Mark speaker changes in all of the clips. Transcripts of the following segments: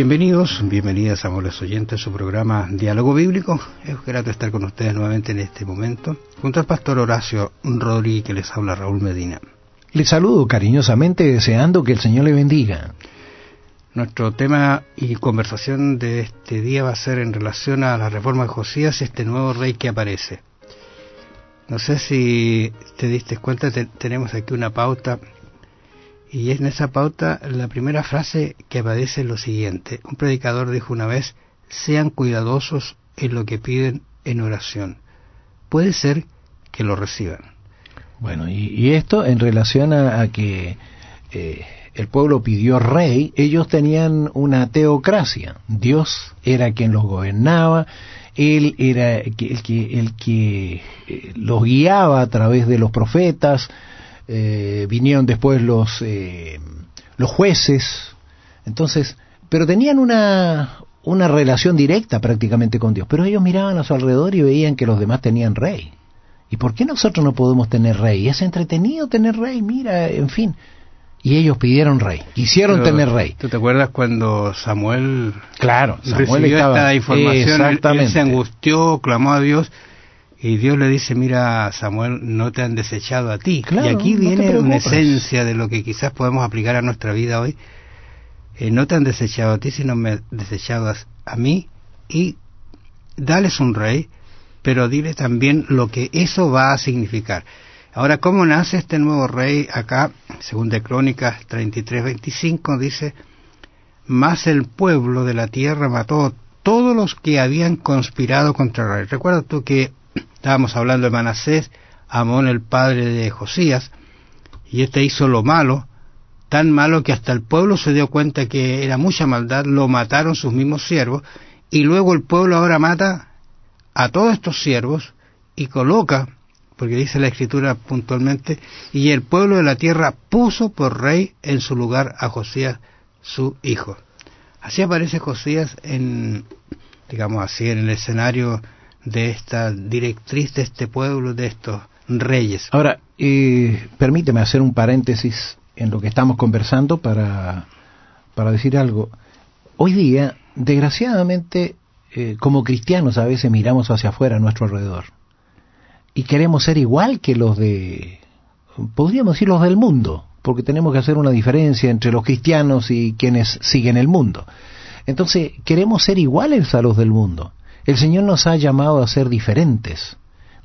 Speaker 1: Bienvenidos, bienvenidas amables oyentes a su programa Diálogo Bíblico. Es grato estar con ustedes nuevamente en este momento, junto al pastor Horacio Rodríguez que les habla Raúl Medina.
Speaker 2: Les saludo cariñosamente deseando que el Señor le bendiga.
Speaker 1: Nuestro tema y conversación de este día va a ser en relación a la reforma de Josías y este nuevo rey que aparece. No sé si te diste cuenta, tenemos aquí una pauta y es en esa pauta la primera frase que aparece lo siguiente. Un predicador dijo una vez, sean cuidadosos en lo que piden en oración. Puede ser que lo reciban. Bueno, y,
Speaker 2: esto en relación a, que eh, el pueblo pidió rey, ellos tenían una teocracia. Dios era quien los gobernaba, Él era el que, el que eh, los guiaba a través de los profetas, eh, vinieron después los, eh, los jueces, entonces, pero tenían una, una relación directa prácticamente con Dios, pero ellos miraban a su alrededor y veían que los demás tenían rey. ¿Y por qué nosotros no podemos tener rey? Es entretenido tener rey, mira, en fin. Y ellos pidieron rey, quisieron tener rey.
Speaker 1: ¿Tú te acuerdas cuando Samuel, claro, Samuel estaba, esta Exactamente. se angustió, clamó a Dios y Dios le dice, mira Samuel, no te han desechado a ti. y aquí viene una esencia de lo que quizás podemos aplicar a nuestra vida hoy. Eh, no te han desechado a ti, sino me desechado a mí. Y dales un rey, pero dile también lo que eso va a significar. Ahora, ¿cómo nace este nuevo rey acá? Según de Crónicas 33:25 dice, más el pueblo de la tierra mató todos los que habían conspirado contra el rey. Recuerda tú que Estábamos hablando de Manasés, Amón el padre de Josías, y este hizo lo malo, tan malo que hasta el pueblo se dio cuenta que era mucha maldad, lo mataron sus mismos siervos, y luego el pueblo ahora mata a todos estos siervos y coloca, porque dice la escritura puntualmente, y el pueblo de la tierra puso por rey en su lugar a Josías, su hijo. Así aparece Josías en, digamos así, en el escenario de esta directriz de este pueblo, de estos reyes. Ahora, eh,
Speaker 2: permíteme hacer un paréntesis en lo que estamos conversando para, para decir algo. Hoy día, desgraciadamente, eh, como cristianos a veces miramos hacia afuera, a nuestro alrededor, y queremos ser igual que los de, podríamos decir, los del mundo, porque tenemos que hacer una diferencia entre los cristianos y quienes siguen el mundo. Entonces, queremos ser iguales a los del mundo. El Señor nos ha llamado a ser diferentes,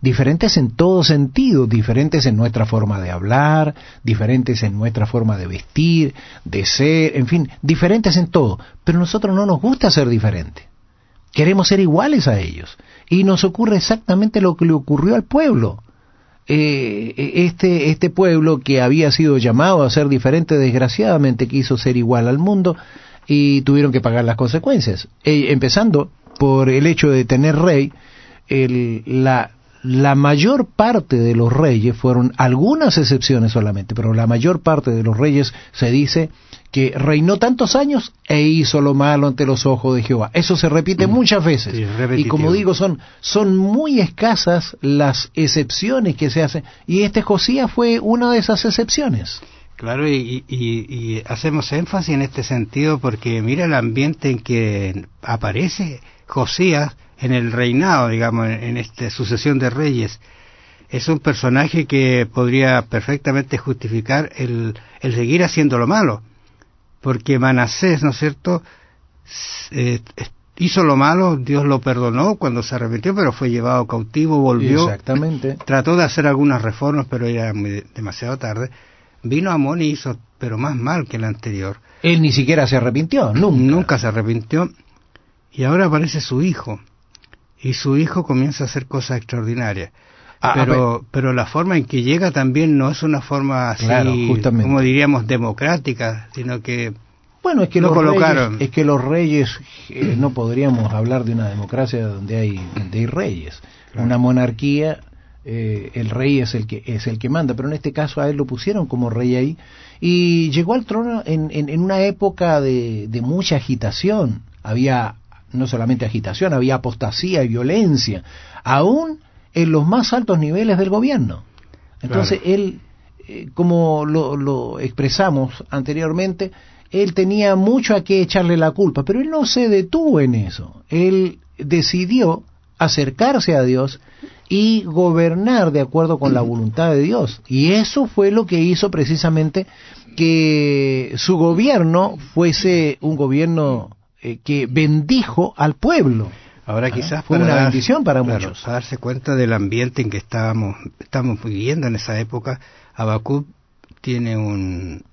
Speaker 2: diferentes en todo sentido, diferentes en nuestra forma de hablar, diferentes en nuestra forma de vestir, de ser, en fin, diferentes en todo. Pero nosotros no nos gusta ser diferentes. Queremos ser iguales a ellos. Y nos ocurre exactamente lo que le ocurrió al pueblo. Eh, eh, este, este pueblo que había sido llamado a ser diferente, desgraciadamente quiso ser igual al mundo y tuvieron que pagar las consecuencias. Eh, empezando por el hecho de tener rey, la, mayor parte de los reyes fueron algunas excepciones solamente, pero la mayor parte de los reyes se dice que reinó tantos años e hizo lo malo ante los ojos de Jehová. Eso se repite mm. muchas veces. y como digo, son, son muy escasas las excepciones que se hacen. Y este Josías fue una de esas excepciones.
Speaker 1: Claro, y, y hacemos énfasis en este sentido porque mira el ambiente en que aparece Josías en el reinado, digamos, en, esta sucesión de reyes. Es un personaje que podría perfectamente justificar el, el seguir haciendo lo malo, porque Manasés, ¿no es cierto?, eh, hizo lo malo, Dios lo perdonó cuando se arrepintió, pero fue llevado cautivo, volvió. Exactamente. Trató de hacer algunas reformas, pero era demasiado tarde. Vino Amón y hizo, pero más mal que el anterior. Él ni siquiera se arrepintió, Nunca se arrepintió. Y ahora aparece su hijo, y su hijo comienza a hacer cosas extraordinarias. Ah, ah, pero, pero la forma en que llega también no es una forma así, como diríamos, democrática, sino que bueno, es que colocaron. Reyes,
Speaker 2: es que los reyes eh, no podríamos hablar de una democracia donde hay, reyes. Una monarquía, eh, el rey es el que es el que manda, pero en este caso a él lo pusieron como rey ahí y llegó al trono en, en, en una época de, de, mucha agitación. Había no solamente agitación, había apostasía y violencia, aún en los más altos niveles del gobierno. Entonces él, eh, como lo, lo expresamos anteriormente, él tenía mucho a qué echarle la culpa, pero él no se detuvo en eso. Él decidió acercarse a Dios y gobernar de acuerdo con la voluntad de Dios. Y eso fue lo que hizo precisamente que su gobierno fuese un gobierno eh, que bendijo al pueblo. Ahora quizás fue una bendición para muchos.
Speaker 1: Para darse cuenta del ambiente en que estábamos, estamos viviendo en esa época, Habacuc tiene un,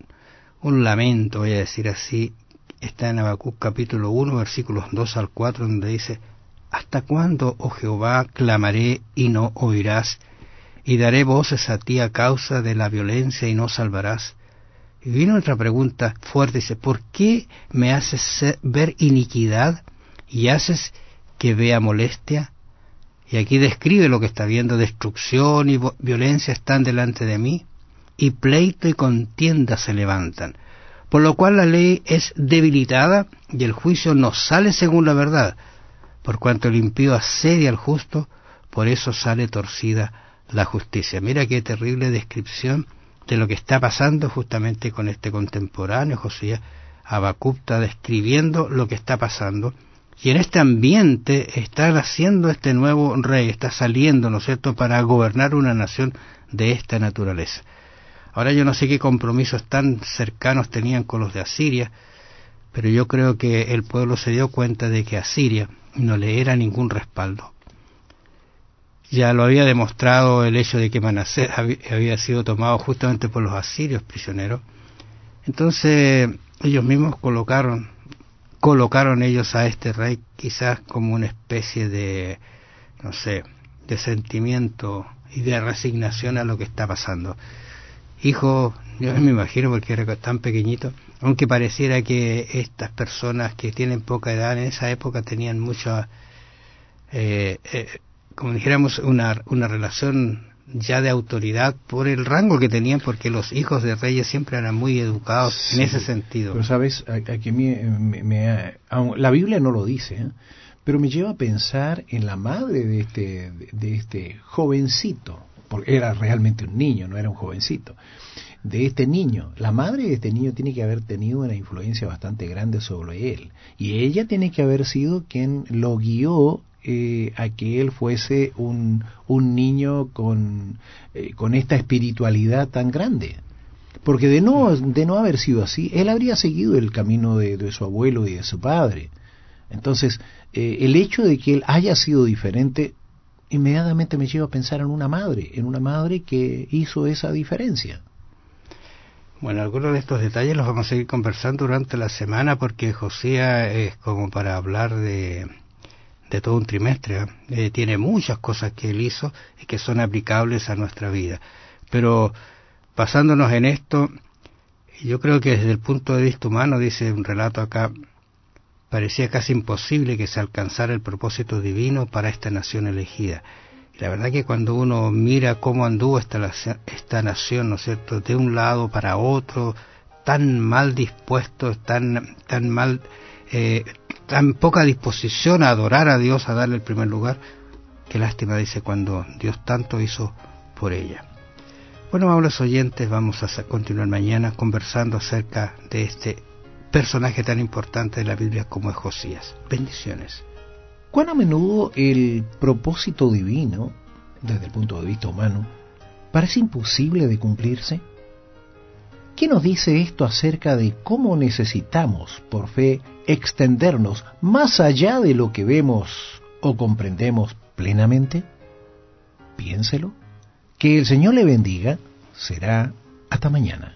Speaker 1: un lamento, voy a decir así, está en Habacuc capítulo 1, versículos 2 al 4, donde dice, ¿Hasta cuándo, oh Jehová, clamaré y no oirás? Y daré voces a ti a causa de la violencia y no salvarás. Y viene otra pregunta fuerte, dice, ¿por qué me haces ver iniquidad y haces que vea molestia? Y aquí describe lo que está viendo, destrucción y violencia están delante de mí, y pleito y contienda se levantan, por lo cual la ley es debilitada y el juicio no sale según la verdad, por cuanto el impío asedia al justo, por eso sale torcida la justicia. Mira qué terrible descripción de lo que está pasando justamente con este contemporáneo, José Abacupta describiendo lo que está pasando. Y en este ambiente está naciendo este nuevo rey, está saliendo, ¿no es cierto?, para gobernar una nación de esta naturaleza. Ahora yo no sé qué compromisos tan cercanos tenían con los de Asiria, pero yo creo que el pueblo se dio cuenta de que Asiria no le era ningún respaldo. Ya lo había demostrado el hecho de que Manasés había sido tomado justamente por los asirios prisioneros. Entonces ellos mismos colocaron, colocaron ellos a este rey quizás como una especie de, no sé, de sentimiento y de resignación a lo que está pasando. Hijo, yo me imagino porque era tan pequeñito, aunque pareciera que estas personas que tienen poca edad en esa época tenían mucha... Eh, eh, como dijéramos, una, una relación ya de autoridad por el rango que tenían, porque los hijos de reyes siempre eran muy educados en ese sentido. Pero sabes, eh, me,
Speaker 2: la Biblia no lo dice, ¿eh? pero me lleva a pensar en la madre de este, de este jovencito, porque era realmente un niño, no era un jovencito, de este niño. La madre de este niño tiene que haber tenido una influencia bastante grande sobre él, y ella tiene que haber sido quien lo guió eh, a que él fuese un, niño con, eh, con esta espiritualidad tan grande. Porque de no, de no haber sido así, él habría seguido el camino de, su abuelo y de su padre. Entonces, eh, el hecho de que él haya sido diferente inmediatamente me lleva a pensar en una madre, en una madre que hizo esa diferencia.
Speaker 1: Bueno, algunos de estos detalles los vamos a seguir conversando durante la semana porque José es como para hablar de, de todo un trimestre. ¿eh? Eh, tiene muchas cosas que él hizo y que son aplicables a nuestra vida. Pero basándonos en esto, yo creo que desde el punto de vista humano, dice un relato acá, parecía casi imposible que se alcanzara el propósito divino para esta nación elegida. la verdad que cuando uno mira cómo anduvo esta, esta nación, ¿no es cierto?, de un lado para otro, tan mal dispuesto tan, tan mal eh, tan poca disposición a adorar a Dios, a darle el primer lugar. Qué lástima, dice, cuando Dios tanto hizo por ella. Bueno, amables oyentes, vamos a continuar mañana conversando acerca de este personaje tan importante de la Biblia como es Josías. Bendiciones. ¿Cuán a menudo el
Speaker 2: propósito divino, desde el punto de vista humano, parece imposible de cumplirse? ¿Qué nos dice esto acerca de cómo necesitamos, por fe, extendernos más allá de lo que vemos o comprendemos plenamente? Piénselo. Que el Señor le bendiga. Será hasta mañana.